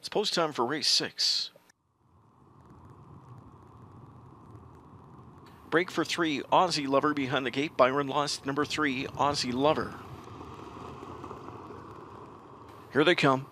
It's post time for race six. Break for three, Aussie Lover behind the gate. Byron lost number three, Aussie Lover. Here they come.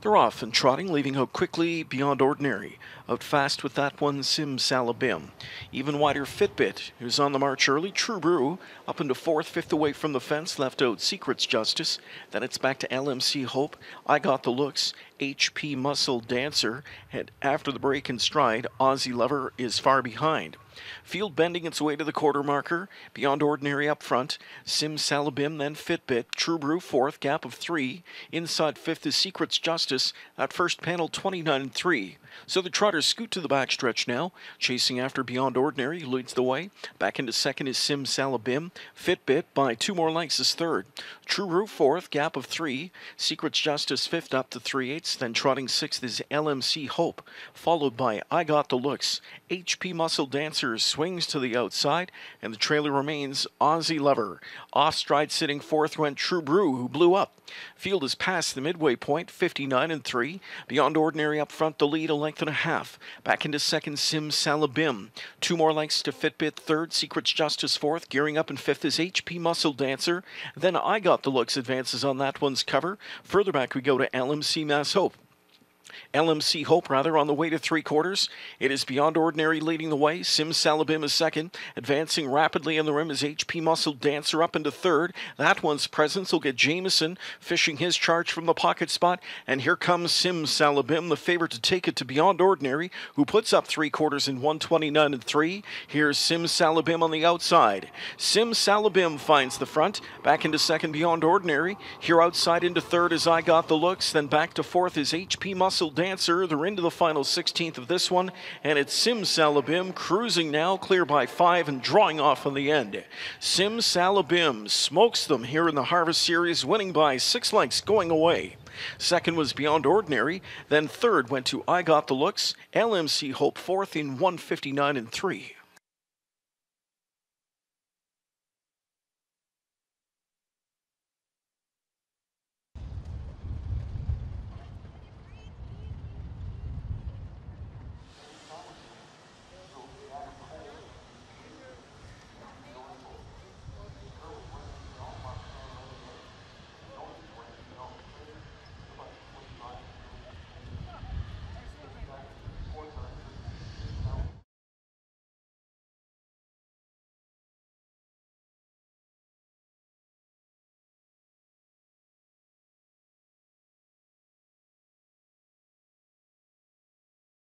They're off and trotting, leaving hope quickly beyond ordinary. Out fast with that one, Sim Salabim. Even wider, Fitbit, who's on the march early. True Brew, up into fourth, fifth away from the fence, left out Secrets Justice. Then it's back to LMC Hope. I Got the Looks, HP Muscle Dancer. And after the break and stride, Aussie Lover is far behind. Field bending its way to the quarter marker, Beyond Ordinary up front, Sim Salabim, then Fitbit, True Brew fourth, gap of three, inside fifth is Secrets Justice, at first panel 29 3. So the Trotters scoot to the backstretch now, chasing after Beyond Ordinary, leads the way. Back into second is Sim Salabim, Fitbit by two more lengths is third, True Brew fourth, gap of three, Secrets Justice fifth up to three eighths, then trotting sixth is LMC Hope, followed by I Got the Looks, HP Muscle Dancer swings to the outside, and the trailer remains Aussie Lover. Off stride sitting fourth went True Brew, who blew up. Field is past the midway point, 59 and 3. Beyond Ordinary up front, the lead a length and a half. Back into second, Sim Salabim. Two more lengths to Fitbit third, Secrets Justice fourth. Gearing up in fifth is HP Muscle Dancer. Then I Got the Looks advances on that one's cover. Further back we go to LMC Mass Hope. LMC Hope, rather, on the way to three quarters. It is Beyond Ordinary leading the way. Sim Salabim is second. Advancing rapidly in the rim is HP Muscle Dancer up into third. That one's presence will get Jameson fishing his charge from the pocket spot. And here comes Sim Salabim, the favorite to take it to Beyond Ordinary, who puts up three quarters in 129 and three. Here's Sim Salabim on the outside. Sim Salabim finds the front. Back into second Beyond Ordinary. Here outside into third as I got the looks. Then back to fourth is HP Muscle. Dancer. They're into the final 16th of this one, and it's Sim Salabim cruising now, clear by five and drawing off on the end. Sim Salabim smokes them here in the Harvest Series, winning by six lengths going away. Second was Beyond Ordinary. Then third went to I Got the Looks. LMC Hope fourth in 159 and 3.